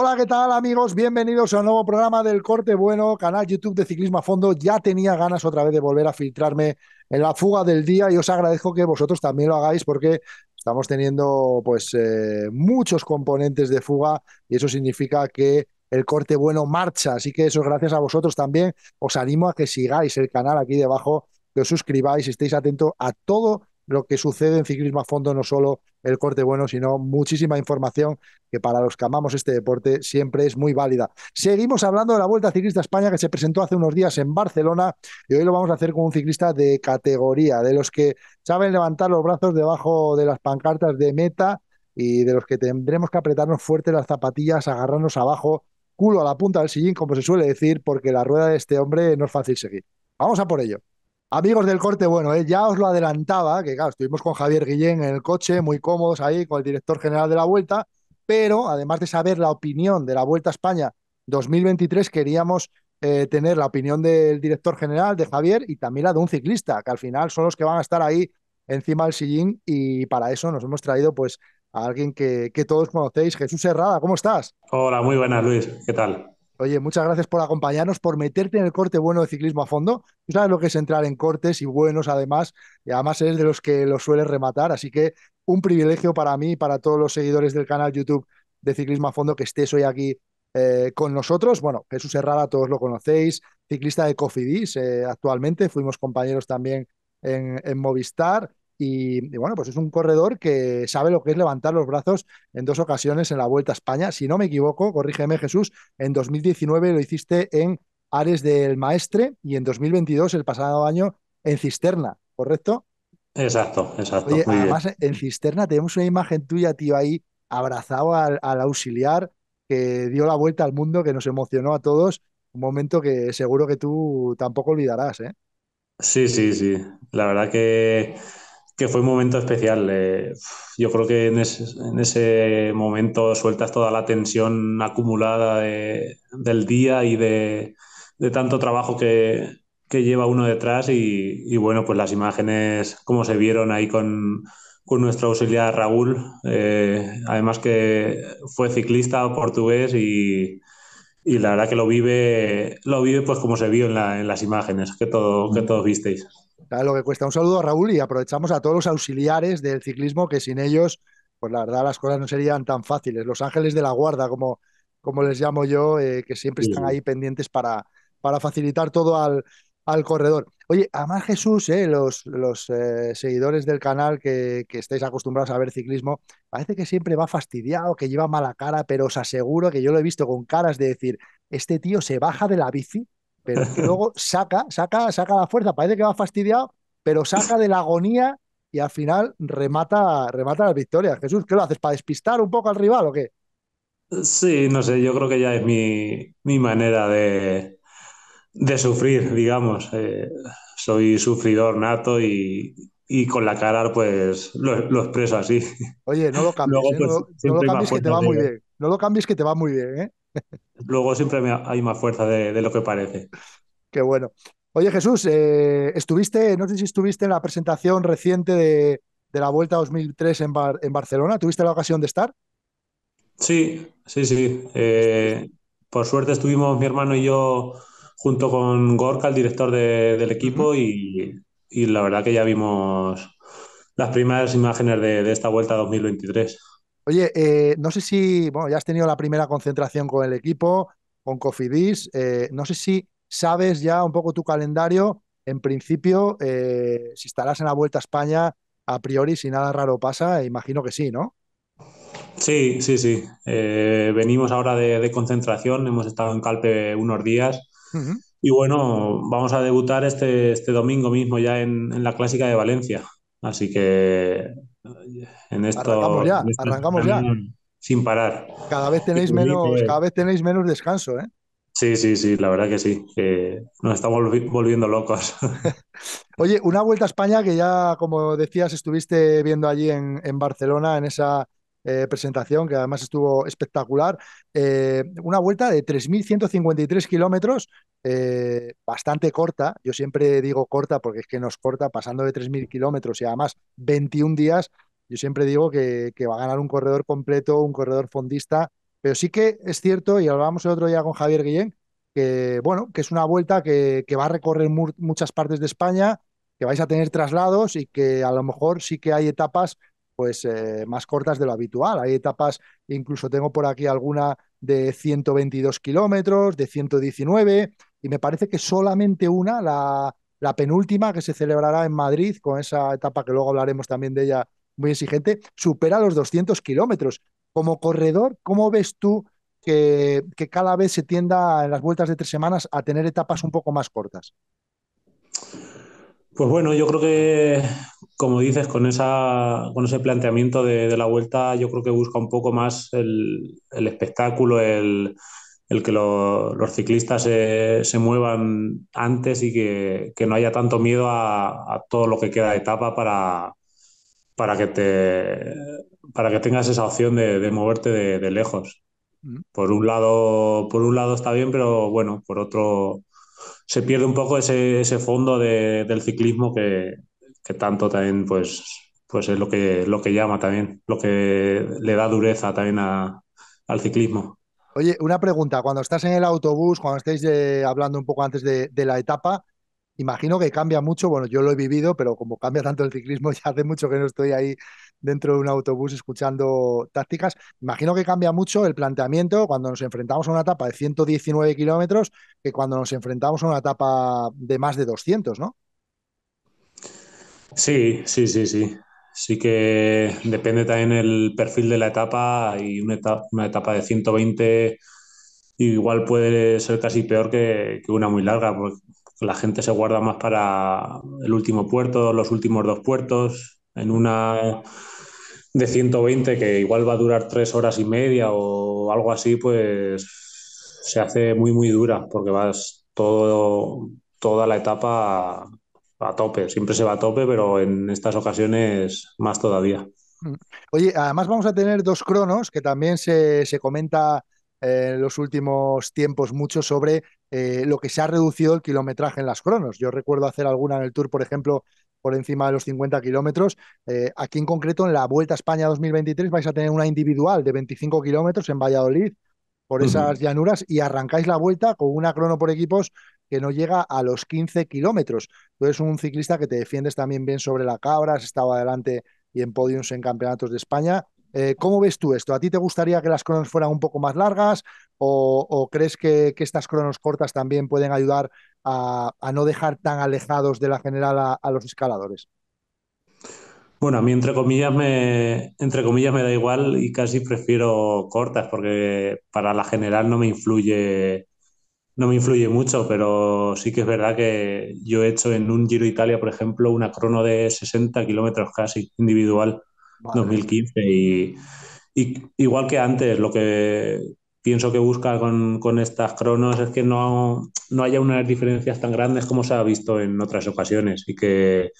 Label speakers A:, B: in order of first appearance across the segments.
A: Hola, ¿qué tal amigos? Bienvenidos a un nuevo programa del Corte Bueno, canal YouTube de Ciclismo a Fondo. Ya tenía ganas otra vez de volver a filtrarme en la fuga del día y os agradezco que vosotros también lo hagáis porque estamos teniendo pues eh, muchos componentes de fuga y eso significa que el Corte Bueno marcha. Así que eso gracias a vosotros también. Os animo a que sigáis el canal aquí debajo, que os suscribáis, y estéis atentos a todo lo que sucede en ciclismo a fondo, no solo el corte bueno, sino muchísima información que para los que amamos este deporte siempre es muy válida. Seguimos hablando de la Vuelta Ciclista España que se presentó hace unos días en Barcelona y hoy lo vamos a hacer con un ciclista de categoría, de los que saben levantar los brazos debajo de las pancartas de meta y de los que tendremos que apretarnos fuerte las zapatillas, agarrarnos abajo, culo a la punta del sillín, como se suele decir, porque la rueda de este hombre no es fácil seguir. Vamos a por ello. Amigos del corte, bueno, eh, ya os lo adelantaba, que claro, estuvimos con Javier Guillén en el coche, muy cómodos ahí, con el director general de la Vuelta, pero además de saber la opinión de la Vuelta a España 2023, queríamos eh, tener la opinión del director general, de Javier, y también la de un ciclista, que al final son los que van a estar ahí encima del sillín, y para eso nos hemos traído pues a alguien que, que todos conocéis, Jesús Herrada, ¿cómo estás?
B: Hola, muy buenas Luis, ¿qué tal?
A: Oye, muchas gracias por acompañarnos, por meterte en el corte bueno de ciclismo a fondo. Tú sabes lo que es entrar en cortes y buenos, además, y además eres de los que los sueles rematar. Así que un privilegio para mí y para todos los seguidores del canal YouTube de Ciclismo a Fondo que estés hoy aquí eh, con nosotros. Bueno, Jesús Herrada, todos lo conocéis, ciclista de Cofidis eh, actualmente, fuimos compañeros también en Movistar. Y, bueno, pues es un corredor que sabe lo que es levantar los brazos en dos ocasiones en la Vuelta a España. Si no me equivoco, corrígeme Jesús, en 2019 lo hiciste en Ares del Maestre y en 2022, el pasado año, en Cisterna, ¿correcto?
B: Exacto, exacto. además,
A: en Cisterna tenemos una imagen tuya, tío, ahí abrazado al, al auxiliar que dio la vuelta al mundo, que nos emocionó a todos. Un momento que seguro que tú tampoco olvidarás, ¿eh?
B: Sí, sí, sí. La verdad que que fue un momento especial. Eh, yo creo que en ese, momento sueltas toda la tensión acumulada del día y de, tanto trabajo que, lleva uno detrás y, bueno, pues las imágenes como se vieron ahí con, con nuestro auxiliar Raúl, eh, además que fue ciclista portugués y, la verdad que lo vive, lo vive pues como se vio en, en las imágenes que, todo, que todos visteis.
A: Claro, lo que cuesta. Un saludo a Raúl y aprovechamos a todos los auxiliares del ciclismo que sin ellos, pues la verdad las cosas no serían tan fáciles. Los ángeles de la guarda, como, como les llamo yo, eh, que siempre están ahí pendientes para, para facilitar todo al, al corredor. Oye, además Jesús, eh, los, los eh, seguidores del canal que, que, estáis acostumbrados a ver ciclismo, parece que siempre va fastidiado, que lleva mala cara, pero os aseguro que yo lo he visto con caras de decir, este tío se baja de la bici pero luego saca, saca, saca la fuerza, parece que va fastidiado, pero saca de la agonía y al final remata, remata las victorias. Jesús, ¿qué lo haces? ¿Para despistar un poco al rival o qué?
B: Sí, no sé, yo creo que ya es mi, manera de, sufrir, digamos. Eh, soy sufridor nato y, con la cara pues lo, expreso así.
A: Oye, no lo cambies, ¿eh? pues, no, lo cambies que te va muy bien. No lo cambies que te va muy bien, ¿eh?
B: Luego siempre hay más fuerza de, lo que parece.
A: Qué bueno. Oye Jesús, eh, estuviste, no sé si estuviste en la presentación reciente de, la Vuelta 2003 en, en, Barcelona, ¿tuviste la ocasión de estar?
B: Sí, sí, sí. Eh, por suerte estuvimos mi hermano y yo junto con Gorka, el director del equipo, y, la verdad que ya vimos las primeras imágenes de, de esta Vuelta 2023.
A: Oye, eh, no sé si, bueno, ya has tenido la primera concentración con el equipo, con Cofidis, eh, no sé si sabes ya un poco tu calendario, en principio, eh, si estarás en la Vuelta a España, a priori, si nada raro pasa, imagino que sí, ¿no?
B: Sí, sí, sí. venimos ahora de, concentración, hemos estado en Calpe unos días. Y bueno, vamos a debutar este, este domingo mismo ya en la Clásica de Valencia. Así que en esto. Arrancamos ya, arrancamos ya. Sin parar. Cada vez tenéis menos, cada
A: vez tenéis menos descanso, ¿eh?
B: Sí, sí, sí, la verdad que sí. nos estamos volviendo locos.
A: Oye, una vuelta a España que ya, como decías, estuviste viendo allí en, en Barcelona, en esa eh, presentación, que además estuvo espectacular. Eh, una vuelta de 3.153 kilómetros, eh, bastante corta. Yo siempre digo corta porque es que nos corta pasando de 3.000 kilómetros y además 21 días. Yo siempre digo que, va a ganar un corredor completo, un corredor fondista. Pero sí que es cierto, y hablamos el otro día con Javier Guillén, que bueno, que es una vuelta que, que va a recorrer muchas partes de España, que vais a tener traslados y que a lo mejor sí que hay etapas pues eh, más cortas de lo habitual. Hay etapas, incluso tengo por aquí alguna de 122 kilómetros, de 119, y me parece que solamente una, la, penúltima, que se celebrará en Madrid, con esa etapa que luego hablaremos también de ella, muy exigente, supera los 200 kilómetros. Como corredor, ¿cómo ves tú que, que, cada vez se tienda en las vueltas de tres semanas a tener etapas un poco más cortas?
B: Pues bueno, yo creo que, como dices, con, esa, con ese planteamiento de, la vuelta, yo creo que busca un poco más el, espectáculo, el, que los ciclistas se, muevan antes y que, no haya tanto miedo a, todo lo que queda de etapa para, para, que, te, para que tengas esa opción de, moverte de, de, lejos. Mm. Por un, lado, por un lado está bien, pero bueno, por otro se pierde un poco ese, fondo del ciclismo que, tanto también pues, pues es lo que, lo que llama también, lo que le da dureza también al ciclismo.
A: Oye, una pregunta, cuando estás en el autobús, cuando estáis eh, hablando un poco antes de, de la etapa, imagino que cambia mucho, bueno, yo lo he vivido, pero como cambia tanto el ciclismo, ya hace mucho que no estoy ahí dentro de un autobús escuchando tácticas. Imagino que cambia mucho el planteamiento cuando nos enfrentamos a una etapa de 119 kilómetros que cuando nos enfrentamos a una etapa de más de 200, ¿no?
B: Sí, sí, sí, sí. Sí que depende también el perfil de la etapa y una etapa, una etapa de 120 igual puede ser casi peor que una muy larga, porque la gente se guarda más para el último puerto, los últimos dos puertos. En una de 120 que igual va a durar tres horas y media o algo así, pues se hace muy, muy dura porque vas todo, toda la etapa a, tope. Siempre se va a tope, pero en estas ocasiones más todavía.
A: Mm. Oye, además vamos a tener dos cronos que también se, comenta eh, en los últimos tiempos mucho sobre eh, lo que se ha reducido el kilometraje en las cronos. Yo recuerdo hacer alguna en el Tour, por ejemplo, por encima de los 50 kilómetros. Eh, aquí en concreto, en la Vuelta a España 2023, vais a tener una individual de 25 kilómetros en Valladolid por esas llanuras y arrancáis la vuelta con una crono por equipos que no llega a los 15 kilómetros. Tú eres un ciclista que te defiendes también bien sobre la cabra, has estado adelante y en podios en campeonatos de España. Eh, ¿Cómo ves tú esto? ¿A ti te gustaría que las cronos fueran un poco más largas o, crees que, estas cronos cortas también pueden ayudar a, no dejar tan alejados de la general a, los escaladores?
B: Bueno, a mí entre comillas me entre comillas me da igual y casi prefiero cortas porque para la general no me influye no me influye mucho, pero sí que es verdad que yo he hecho en un Giro Italia, por ejemplo, una crono de 60 kilómetros casi individual 2015. Y, igual que antes, lo que pienso que busca con, estas cronos es que no, haya unas diferencias tan grandes como se ha visto en otras ocasiones y que,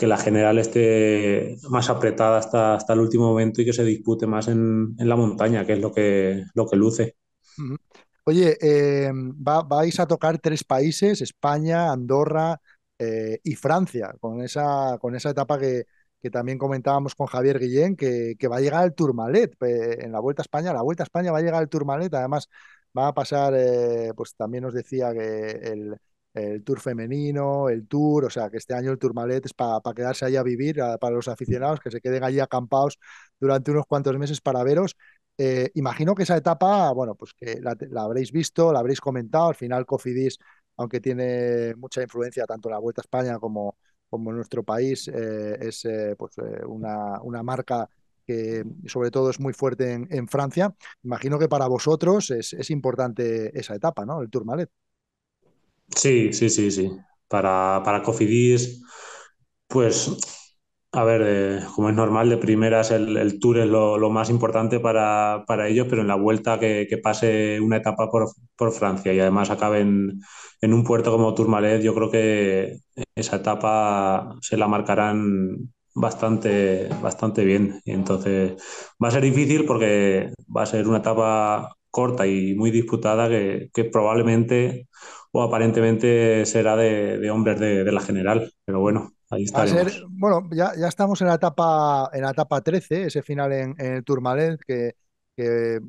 B: la general esté más apretada hasta, hasta el último momento y que se dispute más en, la montaña, que es lo que, lo que luce.
A: Oye, em, vais a tocar tres países, España, Andorra eh, y Francia, con esa, con esa etapa que, que también comentábamos con Javier Guillén, que, va a llegar al Tourmalet eh, en la Vuelta a España. La Vuelta a España va a llegar al Tourmalet, además va a pasar, eh, pues también nos decía que el, Tour femenino, el Tour, o sea, que este año el Tourmalet es para quedarse ahí a vivir, para los aficionados, que se queden allí acampados durante unos cuantos meses para veros. Eh, imagino que esa etapa, bueno, pues que la, habréis visto, la habréis comentado, al final Cofidis, aunque tiene mucha influencia tanto en la Vuelta a España como como nuestro país eh, es eh, pues, eh, una, marca que sobre todo es muy fuerte en, Francia. Imagino que para vosotros es, importante esa etapa, ¿no? El Tourmalet.
B: Sí, sí, sí, sí. Para, para Cofidis, pues a ver, eh, como es normal, de primeras el, el Tour es lo, lo más importante para, para, ellos, pero en la vuelta que, que pase una etapa por, por, Francia y además acabe en, un puerto como Tourmalet, yo creo que esa etapa se la marcarán bastante, bastante bien. Y entonces va a ser difícil porque va a ser una etapa corta y muy disputada que, que probablemente o aparentemente será de, de hombres de, de la general, pero bueno
A: bueno, ya, estamos en la etapa en la etapa 13, ese final en, el Tourmalet, que,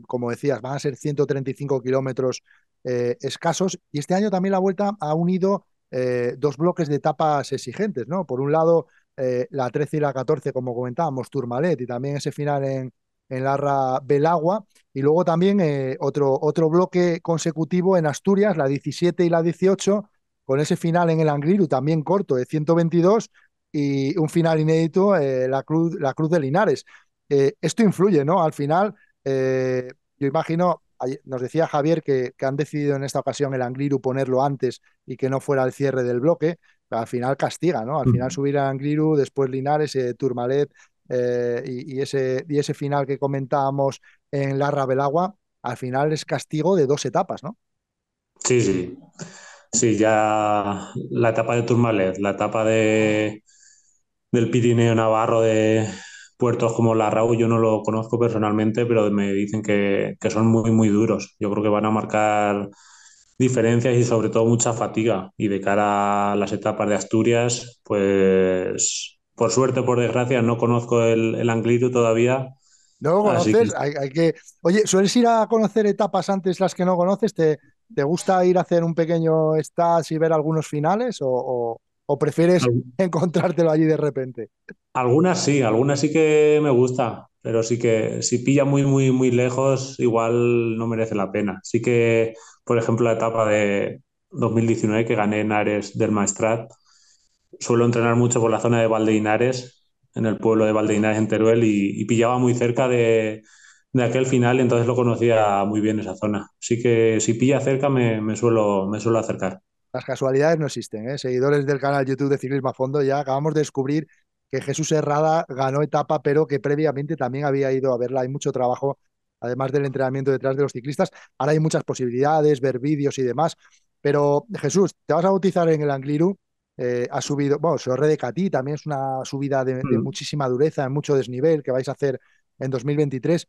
A: como decías, van a ser 135 kilómetros eh, escasos. Y este año también la vuelta ha unido eh, dos bloques de etapas exigentes, ¿no? Por un lado, eh, la 13 y la 14, como comentábamos, Tourmalet, y también ese final en, en Larra Belagua. Y luego también otro, otro bloque consecutivo en Asturias, la 17 y la 18 con ese final en el Angliru también corto de 122 y un final inédito, eh, la, cruz, la Cruz de Linares. Eh, esto influye, ¿no? Al final, eh, yo imagino, nos decía Javier que, que, han decidido en esta ocasión el Angliru ponerlo antes y que no fuera el cierre del bloque, al final castiga, ¿no? Al final subir al Angliru, después Linares, Turmalet y, y, ese, y ese final que comentábamos en la Rabelagua, al final es castigo de dos etapas, ¿no?
B: Sí, sí. Sí, ya la etapa de Turmalet, la etapa de, del Pirineo Navarro, de puertos como la yo no lo conozco personalmente, pero me dicen que, son muy, muy duros. Yo creo que van a marcar diferencias y sobre todo mucha fatiga. Y de cara a las etapas de Asturias, pues por suerte, por desgracia, no conozco el, el todavía.
A: No conoces, hay, que... Oye, ¿sueles ir a conocer etapas antes las que no conoces? ¿Te, ¿Te gusta ir a hacer un pequeño stash y ver algunos finales o, prefieres encontrártelo allí de repente?
B: Algunas sí, algunas sí que me gusta, pero sí que si pilla muy, muy, muy lejos, igual no merece la pena. Sí que, por ejemplo, la etapa de 2019 que gané en Ares del Maestrat, suelo entrenar mucho por la zona de Valdeinares, en el pueblo de Valdeinares en Teruel, y pillaba muy cerca de de aquel final, entonces lo conocía muy bien esa zona. Así que si pilla cerca me, me suelo, me suelo acercar.
A: Las casualidades no existen, ¿eh? Seguidores del canal YouTube de Ciclismo a Fondo, ya acabamos de descubrir que Jesús Herrada ganó etapa, pero que previamente también había ido a verla. Hay mucho trabajo, además del entrenamiento detrás de los ciclistas. Ahora hay muchas posibilidades, ver vídeos y demás. Pero Jesús, te vas a bautizar en el Angliru. Eh, ha subido, bueno, Sorre de Catí también es una subida de, mm. muchísima dureza, en mucho desnivel que vais a hacer en 2023.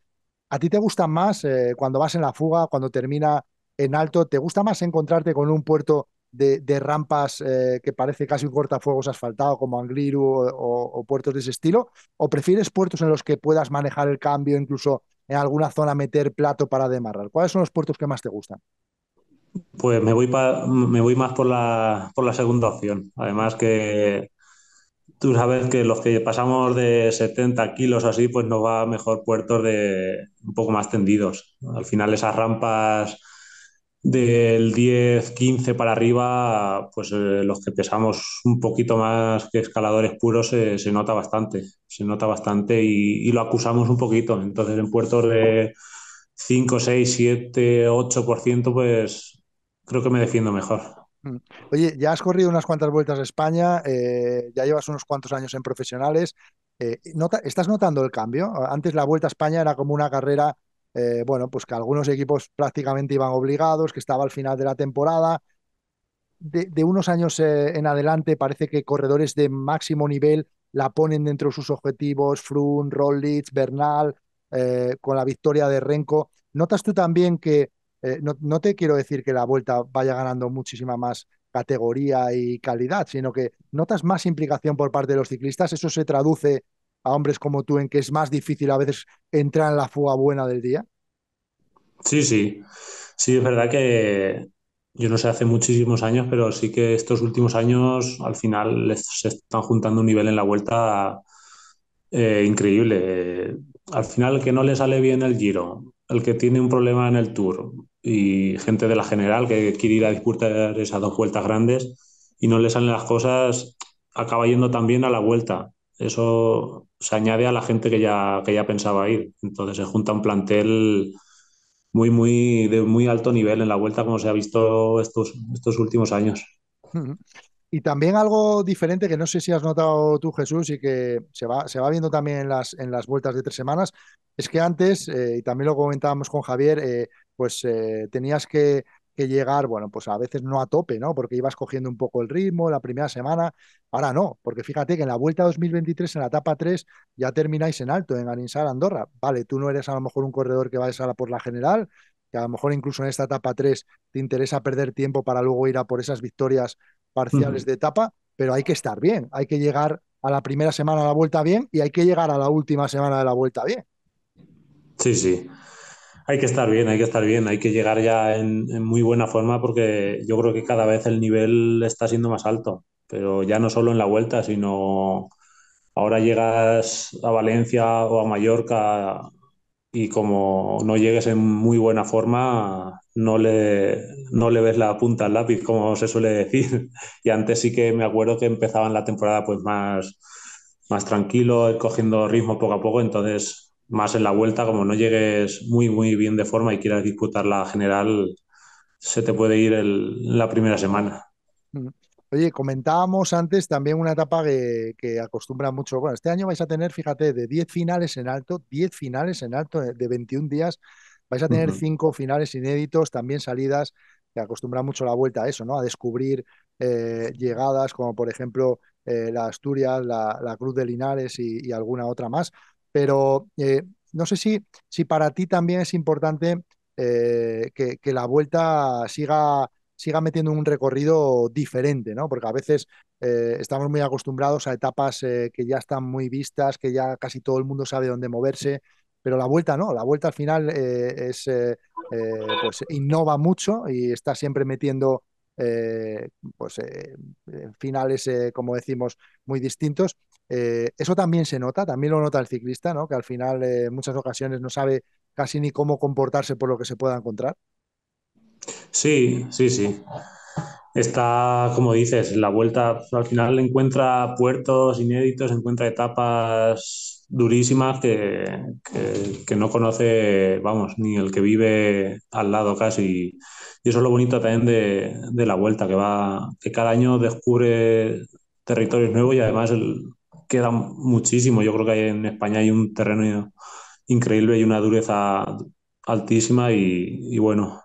A: ¿A ti te gusta más eh, cuando vas en la fuga, cuando termina en alto? ¿Te gusta más encontrarte con un puerto de, rampas eh, que parece casi un cortafuegos asfaltado como Angliru o, puertos de ese estilo? ¿O prefieres puertos en los que puedas manejar el cambio, incluso en alguna zona meter plato para demarrar? ¿Cuáles son los puertos que más te gustan?
B: Pues me voy, me voy más por la, por la segunda opción. Además que tú sabes que los que pasamos de 70 kilos o así, pues nos va mejor puertos de un poco más tendidos. Al final esas rampas del 10, 15 para arriba, pues eh, los que pesamos un poquito más que escaladores puros se nota bastante, se nota bastante y, y, lo acusamos un poquito. Entonces en puertos de 5, 6, 7, 8%, pues creo que me defiendo mejor.
A: Mm. Oye, ya has corrido unas cuantas vueltas a España, eh, ya llevas unos cuantos años en profesionales. Eh, ¿Estás notando el cambio? Antes la Vuelta a España era como una carrera, eh, bueno, pues que algunos equipos prácticamente iban obligados, que estaba al final de la temporada. De, unos años en adelante parece que corredores de máximo nivel la ponen dentro de sus objetivos, Froome, Rollitz, Bernal, con la victoria de Renko. ¿Notas tú también que eh, no, te quiero decir que la vuelta vaya ganando muchísima más categoría y calidad, sino que notas más implicación por parte de los ciclistas. Eso se traduce a hombres como tú en que es más difícil a veces entrar en la fuga buena del día.
B: Sí, sí. Sí, es verdad que yo no sé hace muchísimos años, pero sí que estos últimos años al final les, se están juntando un nivel en la vuelta eh, increíble. Al final, el que no le sale bien el giro, el que tiene un problema en el tour, y gente de la general que quiere ir a disputar esas dos vueltas grandes y no le salen las cosas, acaba yendo también a la vuelta. Eso se añade a la gente que ya, que ya pensaba ir. Entonces se junta un plantel muy, muy, de muy alto nivel en la vuelta, como se ha visto estos, estos últimos años.
A: Y también algo diferente que no sé si has notado tú, Jesús, y que se va, se va viendo también en las, en las vueltas de tres semanas, es que antes, eh, y también lo comentábamos con Javier, eh, pues eh, tenías que, llegar, bueno, pues a veces no a tope, ¿no? Porque ibas cogiendo un poco el ritmo la primera semana. Ahora no, porque fíjate que en la vuelta 2023, en la etapa 3, ya termináis en alto, en Aninsar, Andorra. Vale, tú no eres a lo mejor un corredor que va a la por la general, que a lo mejor incluso en esta etapa 3 te interesa perder tiempo para luego ir a por esas victorias parciales de etapa, pero hay que estar bien, hay que llegar a la primera semana de la vuelta bien y hay que llegar a la última semana de la vuelta bien.
B: Sí, sí. Hay que estar bien, hay que estar bien, hay que llegar ya en, muy buena forma porque yo creo que cada vez el nivel está siendo más alto, pero ya no solo en la vuelta, sino ahora llegas a Valencia o a Mallorca y como no llegues en muy buena forma, no le, no le ves la punta al lápiz, como se suele decir. Y antes sí que me acuerdo que empezaban la temporada pues más, más tranquilo, cogiendo ritmo poco a poco, entonces más en la vuelta, como no llegues muy, muy bien de forma y quieras disputar la general, se te puede ir el, la primera semana.
A: Mm. Oye, comentábamos antes también una etapa que, acostumbra mucho. Bueno, este año vais a tener, fíjate, de 10 finales en alto, 10 finales en alto eh, de 21 días. Vais a tener 5 finales inéditos, también salidas, que acostumbra mucho la vuelta a eso, ¿no? A descubrir eh, llegadas como, por ejemplo, eh, la Asturias, la, Cruz de Linares y, y, alguna otra más pero eh, no sé si, si para ti también es importante eh, que, la vuelta siga, siga metiendo un recorrido diferente, ¿no? Porque a veces eh, estamos muy acostumbrados a etapas que ya están muy vistas, que ya casi todo el mundo sabe dónde moverse, pero la vuelta no, la vuelta al final es, pues innova mucho y está siempre metiendo... pues finales, como decimos, muy distintos eh, eso también se nota, también lo nota el ciclista, ¿no? que al final eh, en muchas ocasiones no sabe casi ni cómo comportarse por lo que se pueda encontrar.
B: Sí, sí, sí. Está, como dices, la vuelta al final encuentra puertos inéditos, encuentra etapas durísimas que, no conoce, vamos, ni el que vive al lado casi. Y eso es lo bonito también de, de la vuelta, que va, que cada año descubre territorios nuevos y además el, queda muchísimo. Yo creo que en España hay un terreno increíble y una dureza altísima y, bueno,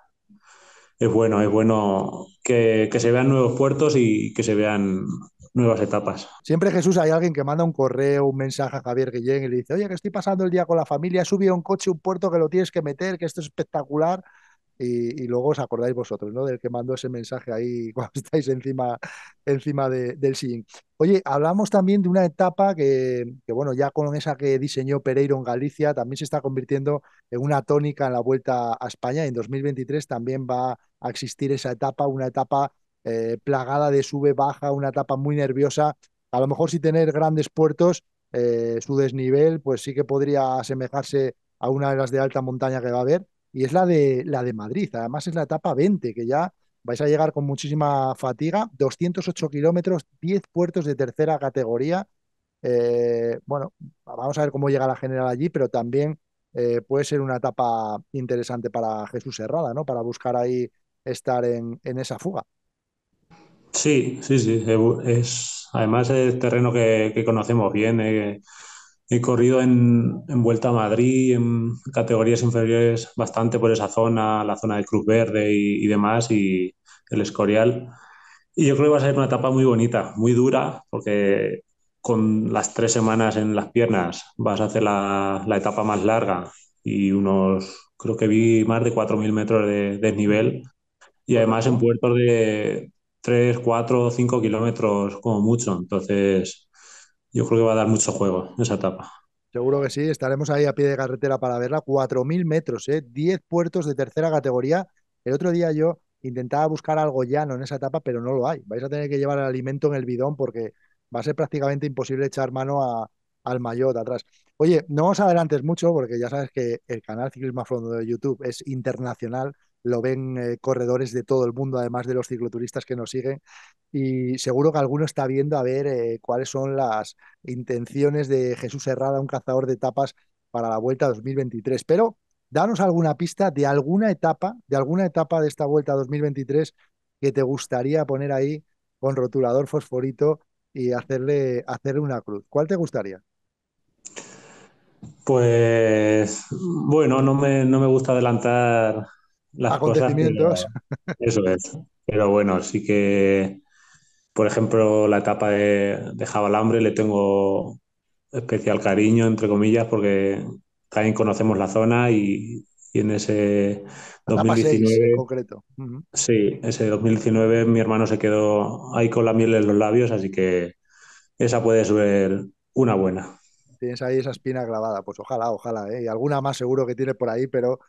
B: es bueno, es bueno que, se vean nuevos puertos y que se vean nuevas etapas.
A: Siempre Jesús hay alguien que manda un correo, un mensaje a Javier Guillén y le dice, oye, que estoy pasando el día con la familia, subí un coche, un puerto que lo tienes que meter, que esto es espectacular y, luego os acordáis vosotros, ¿no? Del que mandó ese mensaje ahí cuando estáis encima, encima de, del sillín. Oye, hablamos también de una etapa que, bueno, ya con esa que diseñó Pereiro en Galicia, también se está convirtiendo en una tónica en la vuelta a España. En 2023 también va a existir esa etapa, una etapa eh, plagada de sube-baja, una etapa muy nerviosa. A lo mejor si tener grandes puertos, eh, su desnivel, pues sí que podría asemejarse a una de las de alta montaña que va a haber y es la de, la de Madrid. Además es la etapa 20, que ya vais a llegar con muchísima fatiga. 208 kilómetros, 10 puertos de tercera categoría. Eh, bueno, vamos a ver cómo llega la general allí, pero también eh, puede ser una etapa interesante para Jesús Herrada, ¿no? Para buscar ahí estar en, esa fuga.
B: Sí, sí, sí. Es, además es terreno que, conocemos bien. Eh, he corrido en, en, Vuelta a Madrid, en categorías inferiores bastante por esa zona, la zona de Cruz Verde y, demás, y el Escorial. Y yo creo que va a ser una etapa muy bonita, muy dura, porque con las tres semanas en las piernas vas a hacer la, etapa más larga y unos, creo que vi más de 4.000 metros de desnivel. Y además en puertos de 3, 4, 5 kilómetros como mucho. Entonces, yo creo que va a dar mucho juego esa etapa.
A: Seguro que sí, estaremos ahí a pie de carretera para verla. 4.000 metros, ¿eh? 10 puertos de tercera categoría. El otro día yo intentaba buscar algo llano en esa etapa, pero no lo hay. Vais a tener que llevar el alimento en el bidón porque va a ser prácticamente imposible echar mano a, al de atrás. Oye, no os adelantes mucho porque ya sabes que el canal Ciclismo a Fondo de YouTube es internacional lo ven eh, corredores de todo el mundo, además de los cicloturistas que nos siguen. Y seguro que alguno está viendo a ver eh, cuáles son las intenciones de Jesús Herrada, un cazador de etapas, para la Vuelta 2023. Pero danos alguna pista de alguna etapa, de alguna etapa de esta Vuelta 2023 que te gustaría poner ahí con rotulador fosforito y hacerle, hacerle una cruz. ¿Cuál te gustaría?
B: Pues bueno, no me, no me gusta adelantar las Cosas eso es. Pero bueno, sí que, por ejemplo, la etapa de, de Jabalambre le tengo especial cariño, entre comillas, porque también conocemos la zona y, en ese 2019 en concreto. Sí, ese 2019 mi hermano se quedó ahí con la miel en los labios, así que esa puede ser una buena.
A: Tienes ahí esa espina grabada, pues ojalá, ojalá, ¿eh? y alguna más seguro que tiene por ahí, pero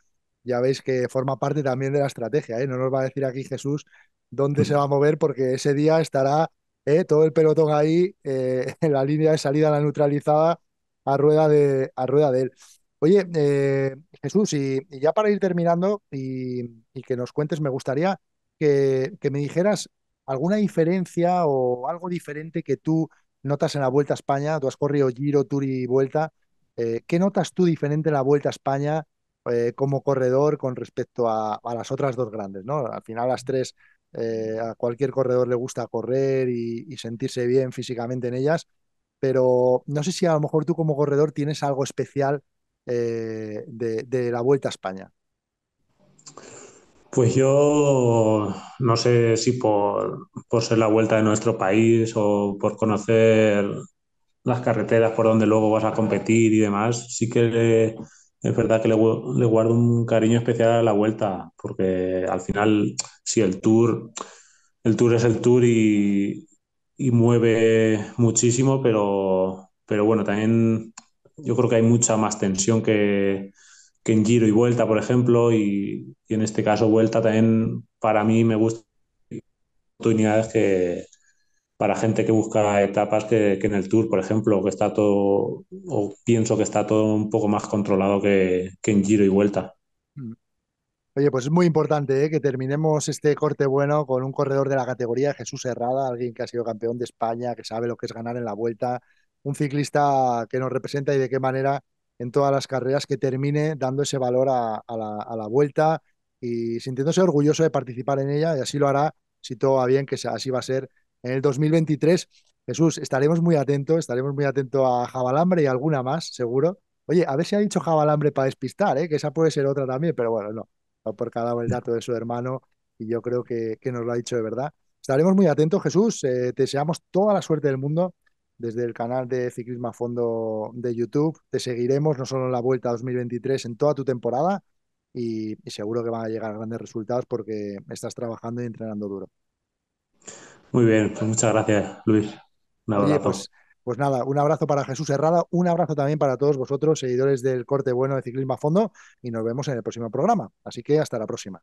A: ya veis que forma parte también de la estrategia. ¿eh? No nos va a decir aquí Jesús dónde se va a mover porque ese día estará ¿eh? todo el pelotón ahí eh, en la línea de salida, la neutralizada, a rueda de, a rueda de él. Oye, Jesús, y, ya para ir terminando y, que nos cuentes, me gustaría que, me dijeras alguna diferencia o algo diferente que tú notas en la Vuelta a España. Tú has corrido Giro, Tour y Vuelta. ¿Qué notas tú diferente en la Vuelta a España eh, como corredor con respecto a, las otras dos grandes, ¿no? Al final las tres, eh, a cualquier corredor le gusta correr y, sentirse bien físicamente en ellas, pero no sé si a lo mejor tú como corredor tienes algo especial eh, de, la Vuelta a España.
B: Pues yo no sé si por, ser la vuelta de nuestro país o por conocer las carreteras por donde luego vas a competir y demás, sí que es verdad que le, guardo un cariño especial a la vuelta, porque al final, si sí, el tour, el tour es el tour y, mueve muchísimo, pero, pero bueno, también yo creo que hay mucha más tensión que, en giro y vuelta, por ejemplo, y, en este caso vuelta también para mí me gusta oportunidades que, para gente que busca etapas que, en el Tour, por ejemplo, que está todo, o pienso que está todo un poco más controlado que, en Giro y Vuelta. Mm.
A: Oye, pues es muy importante ¿eh? que terminemos este corte bueno con un corredor de la categoría, Jesús Herrada, alguien que ha sido campeón de España, que sabe lo que es ganar en la Vuelta, un ciclista que nos representa y de qué manera en todas las carreras que termine dando ese valor a, la, a la Vuelta y sintiéndose orgulloso de participar en ella y así lo hará si todo va bien, que así va a ser en el 2023. Jesús, estaremos muy atentos, estaremos muy atentos a Jabalambre y alguna más, seguro. Oye, a ver si ha dicho Jabalambre para despistar, ¿eh? que esa puede ser otra también, pero bueno, no. Por cada el dato de su hermano y yo creo que, que, nos lo ha dicho de verdad. Estaremos muy atentos, Jesús. te eh, deseamos toda la suerte del mundo desde el canal de Ciclismo a Fondo de YouTube. Te seguiremos no solo en la Vuelta 2023, en toda tu temporada y, y seguro que van a llegar grandes resultados porque estás trabajando y entrenando duro.
B: Muy bien, pues muchas gracias, Luis. Un abrazo. pues,
A: pues, nada, un abrazo para Jesús Herrada, un abrazo también para todos vosotros, seguidores del corte bueno de Ciclismo a Fondo, y nos vemos en el próximo programa. Así que hasta la próxima.